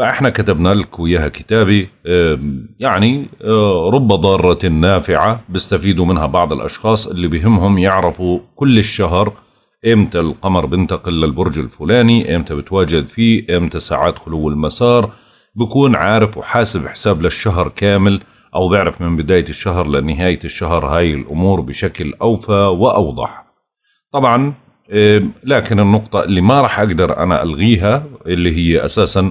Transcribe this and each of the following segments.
فاحنا كتبنا لك وياها كتابي يعني آه، رب ضارة نافعة بيستفيدوا منها بعض الأشخاص اللي بهمهم يعرفوا كل الشهر امتى القمر بنتقل للبرج الفلاني امتى بتواجد فيه امتى ساعات خلو المسار بكون عارف وحاسب حساب للشهر كامل أو بعرف من بداية الشهر لنهاية الشهر هاي الأمور بشكل أوفى وأوضح طبعا لكن النقطة اللي ما راح أقدر أنا ألغيها اللي هي أساساً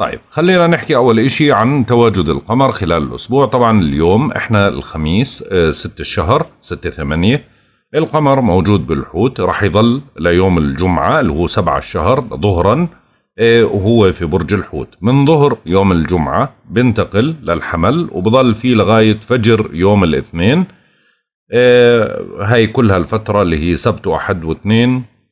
طيب خلينا نحكي اول اشي عن تواجد القمر خلال الاسبوع طبعا اليوم احنا الخميس 6 آه، الشهر 6 8 القمر موجود بالحوت راح يظل ليوم الجمعة اللي هو 7 الشهر ظهرا آه، وهو في برج الحوت من ظهر يوم الجمعة بنتقل للحمل وبظل فيه لغاية فجر يوم الاثنين آه، هاي كلها الفترة اللي هي سبت وأحد واثنين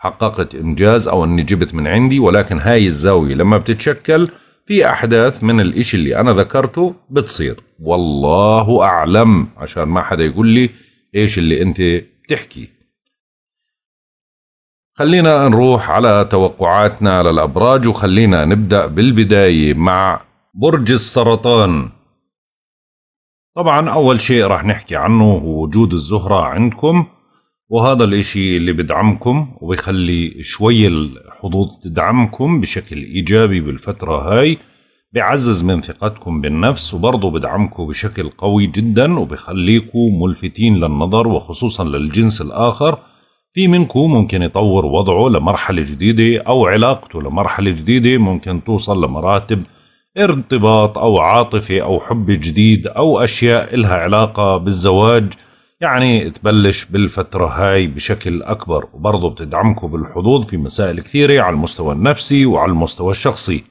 حققت إنجاز أو أني جبت من عندي ولكن هاي الزاوية لما بتتشكل في أحداث من الإشي اللي أنا ذكرته بتصير والله أعلم عشان ما حدا يقول لي إيش اللي أنت بتحكي خلينا نروح على توقعاتنا للأبراج وخلينا نبدأ بالبداية مع برج السرطان طبعا أول شيء رح نحكي عنه هو وجود الزهرة عندكم وهذا الإشي اللي بدعمكم وبيخلي شوي الحظوظ تدعمكم بشكل إيجابي بالفترة هاي بعزز من ثقتكم بالنفس وبرضه بدعمكم بشكل قوي جدا وبخليكم ملفتين للنظر وخصوصا للجنس الآخر في منكم ممكن يطور وضعه لمرحلة جديدة أو علاقته لمرحلة جديدة ممكن توصل لمراتب ارتباط أو عاطفة أو حب جديد أو أشياء إلها علاقة بالزواج يعني تبلش بالفترة هاي بشكل أكبر وبرضه بتدعمكم بالحظوظ في مسائل كثيرة على المستوى النفسي وعلى المستوى الشخصي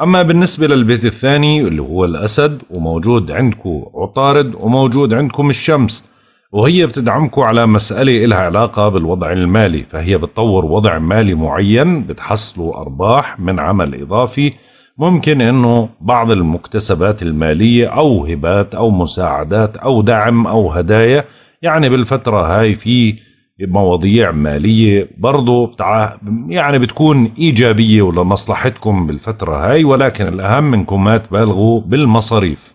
أما بالنسبة للبيت الثاني اللي هو الأسد وموجود عندكم عطارد وموجود عندكم الشمس وهي بتدعمكم على مسألة إلها علاقة بالوضع المالي فهي بتطور وضع مالي معين بتحصلوا أرباح من عمل إضافي ممكن انه بعض المكتسبات المالية او هبات او مساعدات او دعم او هدايا يعني بالفترة هاي في مواضيع مالية برضو بتاع يعني بتكون إيجابية ولمصلحتكم بالفترة هاي ولكن الأهم إنكم ما تبالغوا بالمصاريف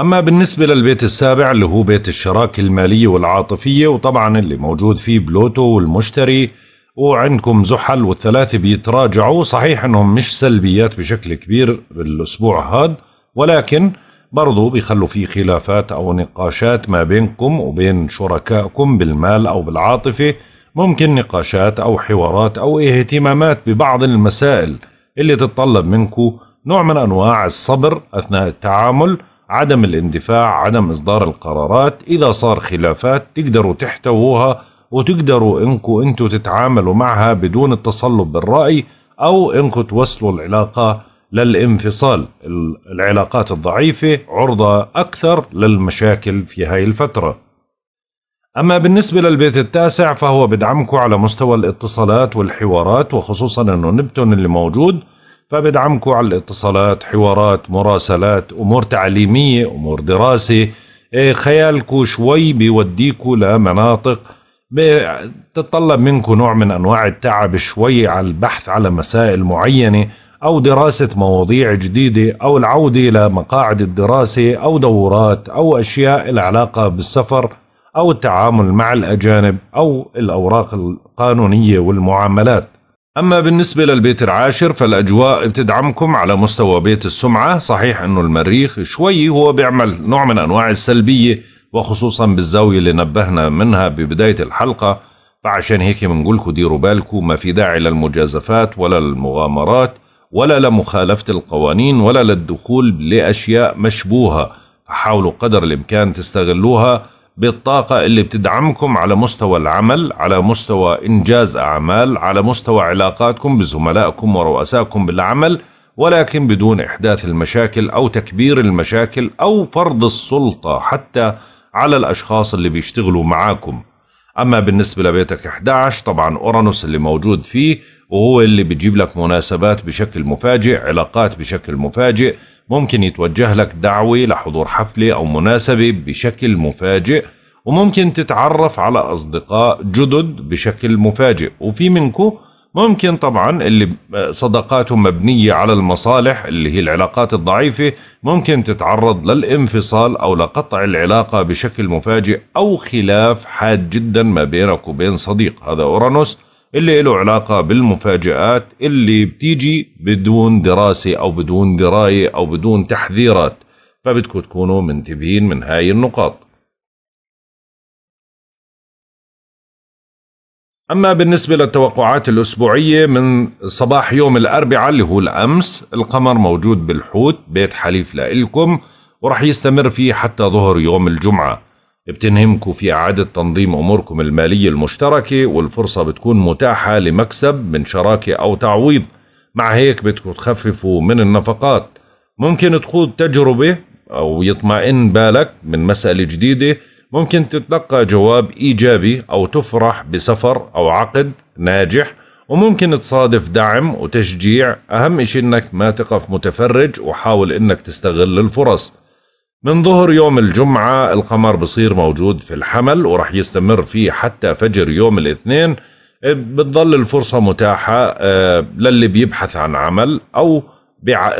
أما بالنسبة للبيت السابع اللي هو بيت الشراكة المالية والعاطفية وطبعا اللي موجود فيه بلوتو والمشتري وعندكم زحل والثلاثة بيتراجعوا صحيح انهم مش سلبيات بشكل كبير بالاسبوع هاد ولكن برضو بيخلوا في خلافات او نقاشات ما بينكم وبين شركائكم بالمال او بالعاطفة ممكن نقاشات او حوارات او اهتمامات ببعض المسائل اللي تتطلب منكم نوع من انواع الصبر اثناء التعامل عدم الاندفاع عدم اصدار القرارات اذا صار خلافات تقدروا تحتووها وتقدروا انكم انتوا تتعاملوا معها بدون التصلب بالرأي او انكم توصلوا العلاقة للانفصال العلاقات الضعيفة عرضة أكثر للمشاكل في هاي الفترة أما بالنسبة للبيت التاسع فهو بدعمكم على مستوى الاتصالات والحوارات وخصوصا أنه نبتون اللي موجود فبدعمكم على الاتصالات حوارات مراسلات أمور تعليمية أمور دراسة إيه، خيالكم شوي بيوديكم لمناطق بتتطلب منكم نوع من انواع التعب شوي على البحث على مسائل معينه او دراسه مواضيع جديده او العوده الى مقاعد الدراسه او دورات او اشياء العلاقه بالسفر او التعامل مع الاجانب او الاوراق القانونيه والمعاملات أما بالنسبة للبيت العاشر فالأجواء بتدعمكم على مستوى بيت السمعة صحيح أنه المريخ شوي هو بيعمل نوع من أنواع السلبية وخصوصا بالزاوية اللي نبهنا منها ببداية الحلقة فعشان هيك لكم ديروا بالكم ما في داعي للمجازفات ولا للمغامرات ولا لمخالفة القوانين ولا للدخول لأشياء مشبوهة فحاولوا قدر الإمكان تستغلوها بالطاقة اللي بتدعمكم على مستوى العمل على مستوى إنجاز أعمال على مستوى علاقاتكم بزملائكم ورؤسائكم بالعمل ولكن بدون إحداث المشاكل أو تكبير المشاكل أو فرض السلطة حتى على الأشخاص اللي بيشتغلوا معاكم أما بالنسبة لبيتك 11 طبعا أورانوس اللي موجود فيه وهو اللي بيجيب لك مناسبات بشكل مفاجئ علاقات بشكل مفاجئ ممكن يتوجه لك دعوة لحضور حفلة أو مناسبة بشكل مفاجئ وممكن تتعرف على أصدقاء جدد بشكل مفاجئ وفي منكم ممكن طبعا اللي صداقاته مبنية على المصالح اللي هي العلاقات الضعيفة ممكن تتعرض للانفصال أو لقطع العلاقة بشكل مفاجئ أو خلاف حاد جدا ما بينك وبين صديق هذا أورانوس اللي له علاقة بالمفاجآت اللي بتيجي بدون دراسة أو بدون دراية أو بدون تحذيرات فبدكم تكونوا منتبهين من هاي النقاط أما بالنسبة للتوقعات الأسبوعية من صباح يوم الأربعاء اللي هو الأمس القمر موجود بالحوت بيت حليف لإلكم ورح يستمر فيه حتى ظهر يوم الجمعة بتنهمكم في إعادة تنظيم أموركم المالية المشتركة والفرصة بتكون متاحة لمكسب من شراكة أو تعويض مع هيك بدكم تخففوا من النفقات ممكن تخوض تجربة أو يطمئن بالك من مسألة جديدة ممكن تتلقى جواب إيجابي أو تفرح بسفر أو عقد ناجح وممكن تصادف دعم وتشجيع أهم شيء إنك ما تقف متفرج وحاول إنك تستغل الفرص من ظهر يوم الجمعة القمر بصير موجود في الحمل ورح يستمر فيه حتى فجر يوم الاثنين إيه، بتظل الفرصة متاحة آه، للي بيبحث عن عمل أو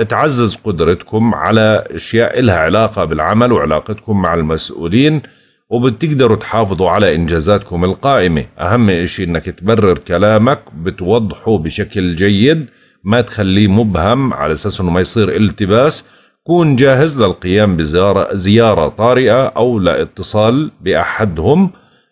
تعزز قدرتكم على أشياء إلها علاقة بالعمل وعلاقتكم مع المسؤولين وبتقدروا تحافظوا على إنجازاتكم القائمة أهم إشي إنك تبرر كلامك بتوضحه بشكل جيد ما تخليه مبهم على أساس إنه ما يصير التباس كون جاهز للقيام بزيارة زيارة طارئة أو لاتصال بأحدهم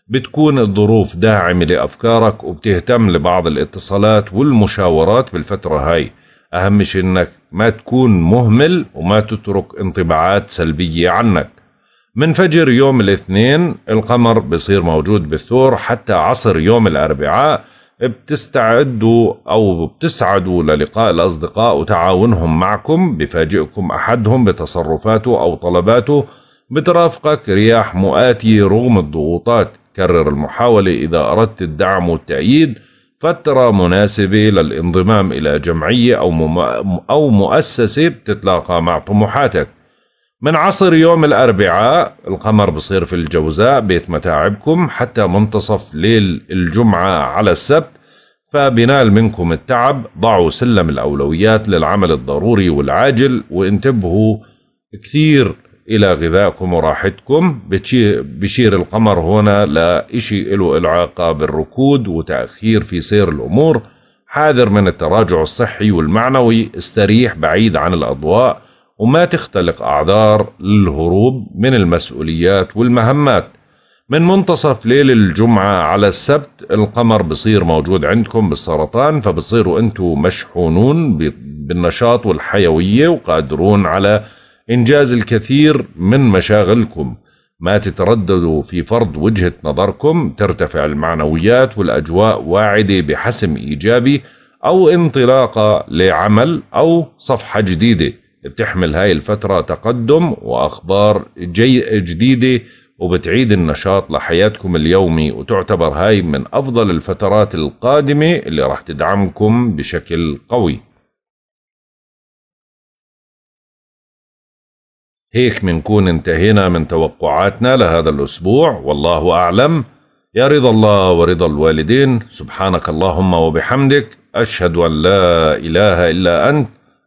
بتكون الظروف داعمة لأفكارك وبتهتم لبعض الاتصالات والمشاورات بالفترة هاي أهم شيء إنك ما تكون مهمل وما تترك انطباعات سلبية عنك من فجر يوم الاثنين القمر بصير موجود بالثور حتى عصر يوم الأربعاء بتستعدوا أو بتسعدوا للقاء الأصدقاء وتعاونهم معكم بفاجئكم أحدهم بتصرفاته أو طلباته بترافقك رياح مؤاتية رغم الضغوطات كرر المحاولة إذا أردت الدعم والتأييد فترة مناسبة للانضمام إلى جمعية أو, أو مؤسسة بتتلاقى مع طموحاتك من عصر يوم الأربعاء القمر بصير في الجوزاء بيت متاعبكم حتى منتصف ليل الجمعة على السبت فبنال منكم التعب ضعوا سلم الأولويات للعمل الضروري والعاجل وانتبهوا كثير إلى غذائكم وراحتكم بشير القمر هنا لإشي له العلاقة بالركود وتأخير في سير الأمور حاذر من التراجع الصحي والمعنوي استريح بعيد عن الأضواء وما تختلق أعذار للهروب من المسؤوليات والمهمات من منتصف ليل الجمعة على السبت القمر بصير موجود عندكم بالسرطان فبصيروا أنتم مشحونون بالنشاط والحيوية وقادرون على إنجاز الكثير من مشاغلكم ما تترددوا في فرض وجهة نظركم ترتفع المعنويات والأجواء واعدة بحسم إيجابي أو انطلاقة لعمل أو صفحة جديدة بتحمل هاي الفترة تقدم وأخبار جي جديدة وبتعيد النشاط لحياتكم اليومي وتعتبر هاي من أفضل الفترات القادمة اللي راح تدعمكم بشكل قوي هيك منكون انتهينا من توقعاتنا لهذا الأسبوع والله أعلم يا رضا الله ورضا الوالدين سبحانك اللهم وبحمدك أشهد أن لا إله إلا أنت